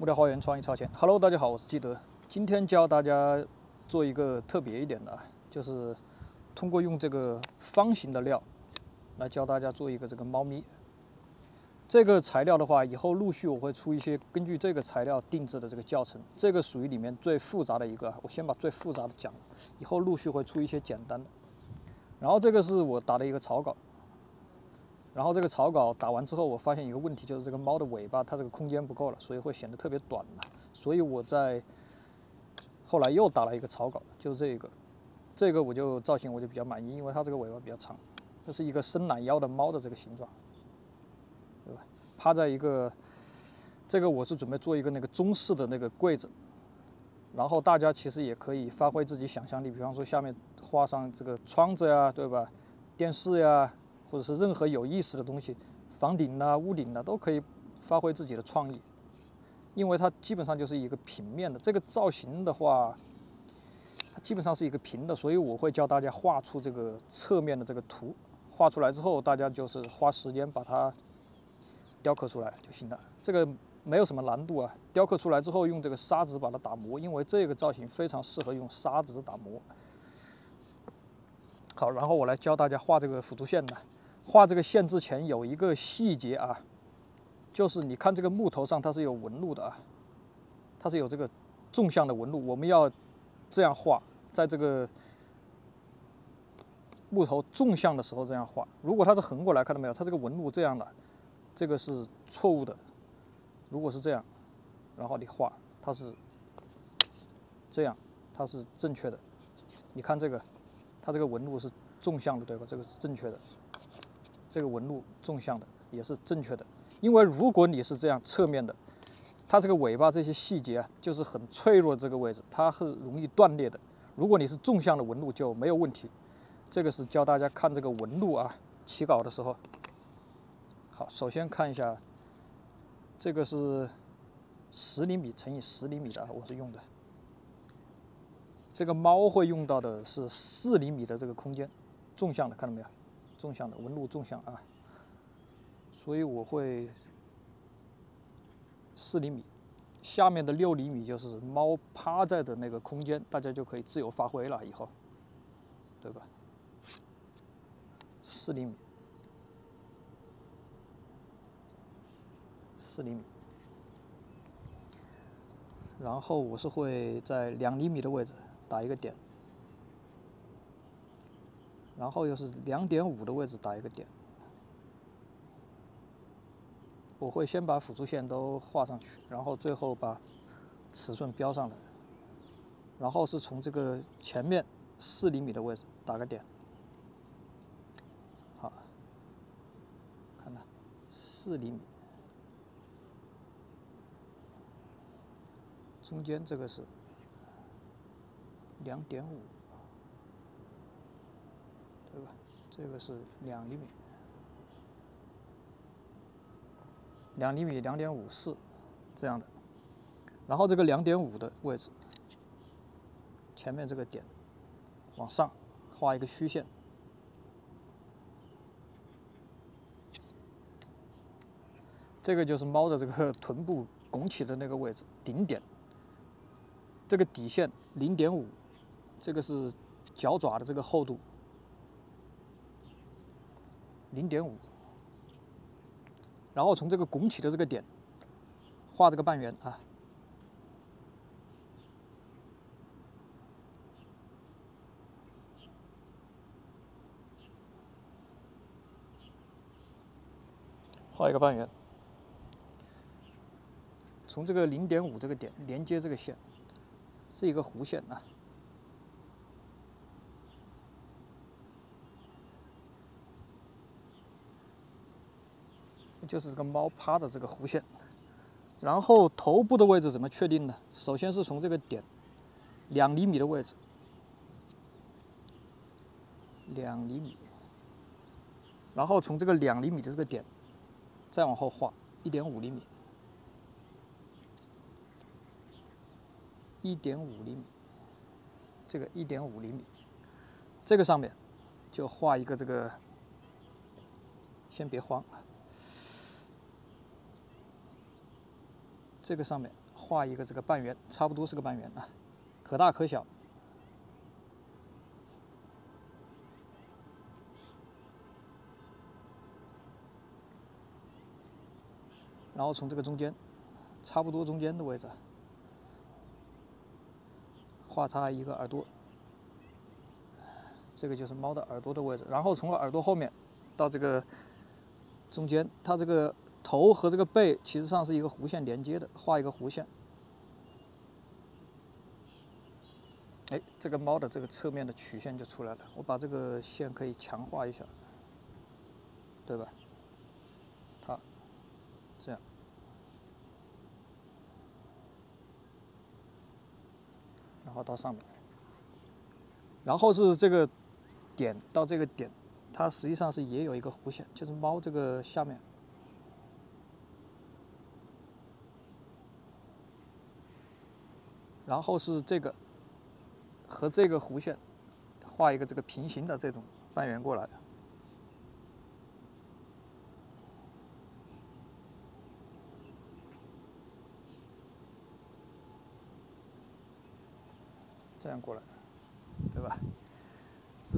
木料花园创意超前，Hello，大家好，我是基德。今天教大家做一个特别一点的，就是通过用这个方形的料来教大家做一个这个猫咪。这个材料的话，以后陆续我会出一些根据这个材料定制的这个教程，这个属于里面最复杂的一个，我先把最复杂的讲，以后陆续会出一些简单的。然后这个是我打的一个草稿。然后这个草稿打完之后，我发现一个问题，就是这个猫的尾巴它这个空间不够了，所以会显得特别短了。所以我在后来又打了一个草稿，就是这个，这个我就造型我就比较满意，因为它这个尾巴比较长。这是一个伸懒腰的猫的这个形状，对吧？趴在一个，这个我是准备做一个那个中式的那个柜子，然后大家其实也可以发挥自己想象力，比方说下面画上这个窗子呀，对吧？电视呀。或者是任何有意思的东西，房顶呐、屋顶呐都可以发挥自己的创意，因为它基本上就是一个平面的。这个造型的话，它基本上是一个平的，所以我会教大家画出这个侧面的这个图。画出来之后，大家就是花时间把它雕刻出来就行了。这个没有什么难度啊。雕刻出来之后，用这个砂纸把它打磨，因为这个造型非常适合用砂纸打磨。好，然后我来教大家画这个辅助线呢。画这个线之前有一个细节啊，就是你看这个木头上它是有纹路的啊，它是有这个纵向的纹路，我们要这样画，在这个木头纵向的时候这样画。如果它是横过来，看到没有？它这个纹路这样的，这个是错误的。如果是这样，然后你画，它是这样，它是正确的。你看这个，它这个纹路是纵向的，对吧？这个是正确的。这个纹路纵向的也是正确的，因为如果你是这样侧面的，它这个尾巴这些细节啊，就是很脆弱这个位置，它是容易断裂的。如果你是纵向的纹路就没有问题。这个是教大家看这个纹路啊，起稿的时候。好，首先看一下，这个是十厘米乘以十厘米的，我是用的。这个猫会用到的是四厘米的这个空间，纵向的，看到没有？纵向的纹路纵向啊，所以我会四厘米，下面的六厘米就是猫趴在的那个空间，大家就可以自由发挥了以后，对吧？四厘米，四厘米，然后我是会在两厘米的位置打一个点。然后又是两点五的位置打一个点，我会先把辅助线都画上去，然后最后把尺寸标上来。然后是从这个前面四厘米的位置打个点，好，看看四厘米，中间这个是两点五。这个是两厘米，两厘米两点五四这样的，然后这个两点五的位置，前面这个点往上画一个虚线，这个就是猫的这个 臀部拱起的那个位置顶点。这个底线零点五，这个是脚爪的这个厚度。零点五，然后从这个拱起的这个点画这个半圆啊，画一个半圆。从这个零点五这个点连接这个线，是一个弧线啊。就是这个猫趴的这个弧线，然后头部的位置怎么确定呢？首先是从这个点两厘米的位置，两厘米，然后从这个两厘米的这个点再往后画一点五厘米，一点五厘米，这个一点五厘米，这个上面就画一个这个，先别慌。这个上面画一个这个半圆，差不多是个半圆啊，可大可小。然后从这个中间，差不多中间的位置，画它一个耳朵。这个就是猫的耳朵的位置。然后从耳朵后面到这个中间，它这个。头和这个背其实上是一个弧线连接的，画一个弧线，哎，这个猫的这个侧面的曲线就出来了。我把这个线可以强化一下，对吧？好，这样，然后到上面，然后是这个点到这个点，它实际上是也有一个弧线，就是猫这个下面。然后是这个和这个弧线画一个这个平行的这种半圆过来，这样过来，对吧？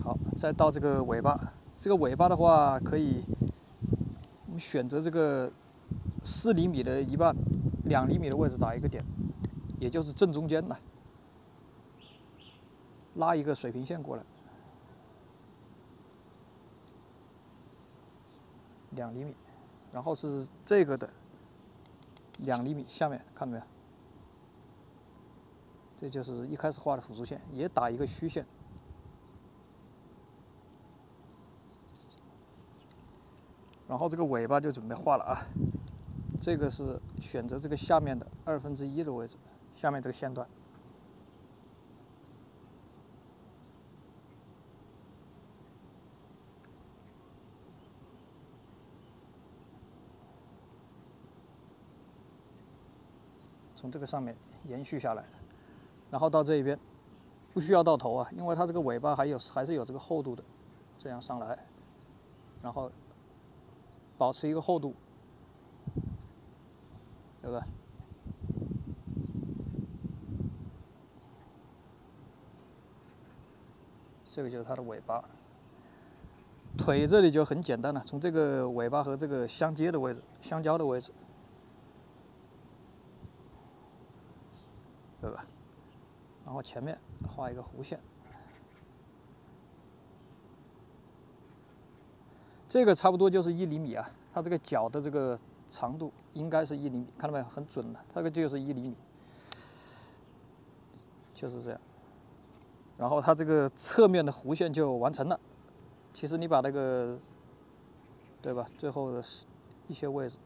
好，再到这个尾巴，这个尾巴的话可以我们选择这个四厘米的一半两厘米的位置打一个点。也就是正中间呢，拉一个水平线过来，两厘米，然后是这个的两厘米下面，看到没有？这就是一开始画的辅助线，也打一个虚线。然后这个尾巴就准备画了啊，这个是选择这个下面的二分之一的位置。下面这个线段，从这个上面延续下来，然后到这一边，不需要到头啊，因为它这个尾巴还有还是有这个厚度的，这样上来，然后保持一个厚度，对吧？这个就是它的尾巴，腿这里就很简单了，从这个尾巴和这个相接的位置、相交的位置，对吧？然后前面画一个弧线，这个差不多就是一厘米啊。它这个脚的这个长度应该是一厘米，看到没有？很准的，这个就是一厘米，就是这样。然后它这个侧面的弧线就完成了。其实你把那个，对吧？最后的一些位置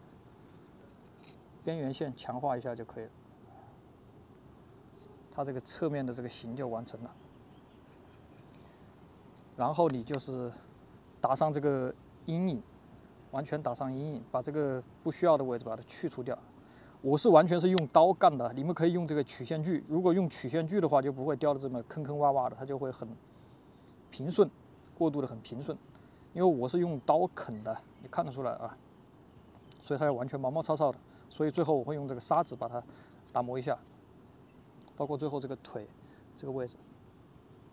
边缘线强化一下就可以了。它这个侧面的这个形就完成了。然后你就是打上这个阴影，完全打上阴影，把这个不需要的位置把它去除掉。我是完全是用刀干的，你们可以用这个曲线锯。如果用曲线锯的话，就不会雕的这么坑坑洼洼的，它就会很平顺，过渡的很平顺。因为我是用刀啃的，你看得出来啊，所以它要完全毛毛糙糙的。所以最后我会用这个砂纸把它打磨一下，包括最后这个腿这个位置，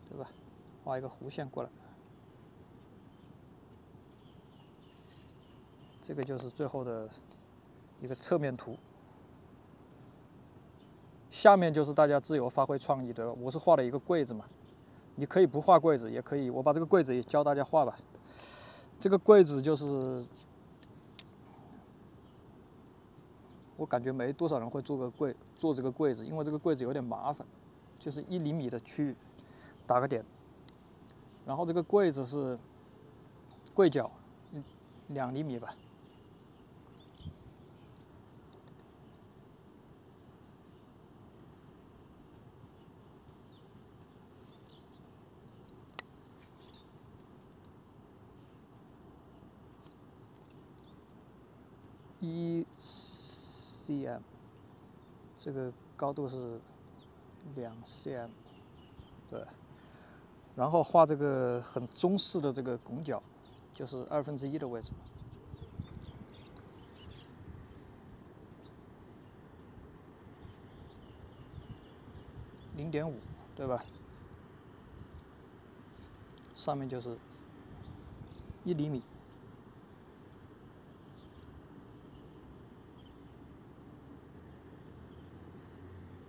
对吧？画一个弧线过来，这个就是最后的一个侧面图。下面就是大家自由发挥创意，的，我是画了一个柜子嘛，你可以不画柜子，也可以。我把这个柜子也教大家画吧。这个柜子就是，我感觉没多少人会做个柜，做这个柜子，因为这个柜子有点麻烦，就是一厘米的区域打个点，然后这个柜子是柜角，两厘米吧。一 cm，这个高度是两 cm，对。然后画这个很中式的这个拱角，就是二分之一的位置，零点五，对吧？上面就是一厘米。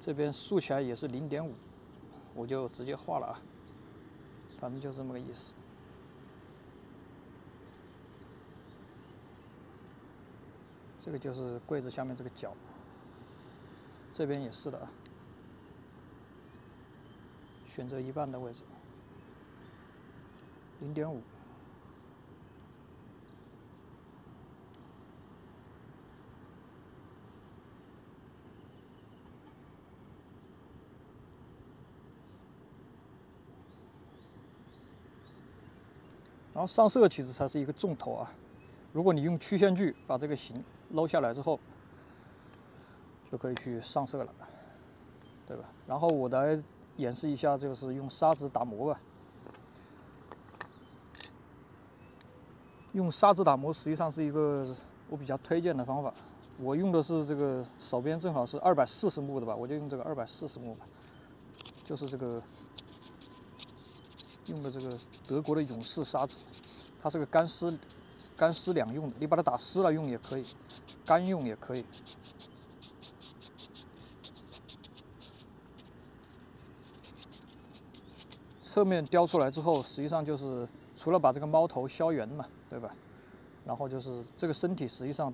这边竖起来也是零点五，我就直接画了啊。反正就这么个意思。这个就是柜子下面这个角，这边也是的啊。选择一半的位置，零点五。上色其实才是一个重头啊！如果你用曲线锯把这个形捞下来之后，就可以去上色了，对吧？然后我来演示一下，就是用砂纸打磨吧。用砂纸打磨实际上是一个我比较推荐的方法。我用的是这个手边正好是二百四十目的吧，我就用这个二百四十目吧，就是这个。用的这个德国的勇士砂纸，它是个干湿、干湿两用的，你把它打湿了用也可以，干用也可以。侧面雕出来之后，实际上就是除了把这个猫头削圆嘛，对吧？然后就是这个身体，实际上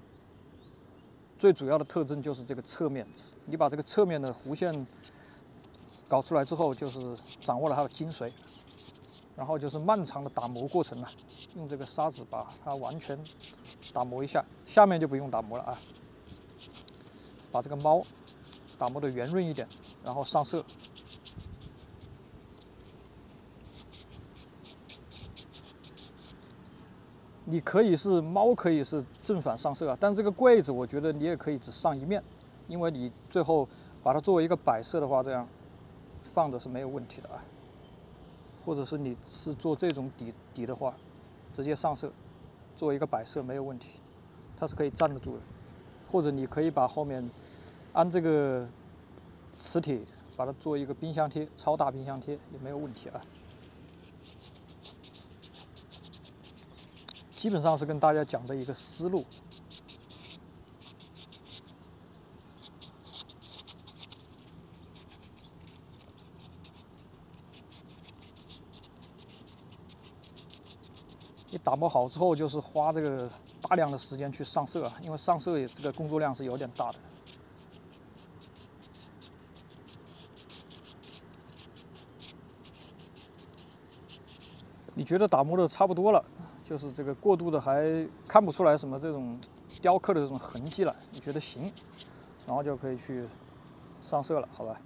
最主要的特征就是这个侧面，你把这个侧面的弧线搞出来之后，就是掌握了它的精髓。然后就是漫长的打磨过程了，用这个砂纸把它完全打磨一下，下面就不用打磨了啊。把这个猫打磨的圆润一点，然后上色。你可以是猫，可以是正反上色啊，但这个柜子我觉得你也可以只上一面，因为你最后把它作为一个摆设的话，这样放着是没有问题的啊。或者是你是做这种底底的话，直接上色，做一个摆设没有问题，它是可以站得住的。或者你可以把后面安这个磁铁，把它做一个冰箱贴，超大冰箱贴也没有问题啊。基本上是跟大家讲的一个思路。你打磨好之后，就是花这个大量的时间去上色，因为上色这个工作量是有点大的。你觉得打磨的差不多了，就是这个过度的还看不出来什么这种雕刻的这种痕迹了，你觉得行，然后就可以去上色了，好吧？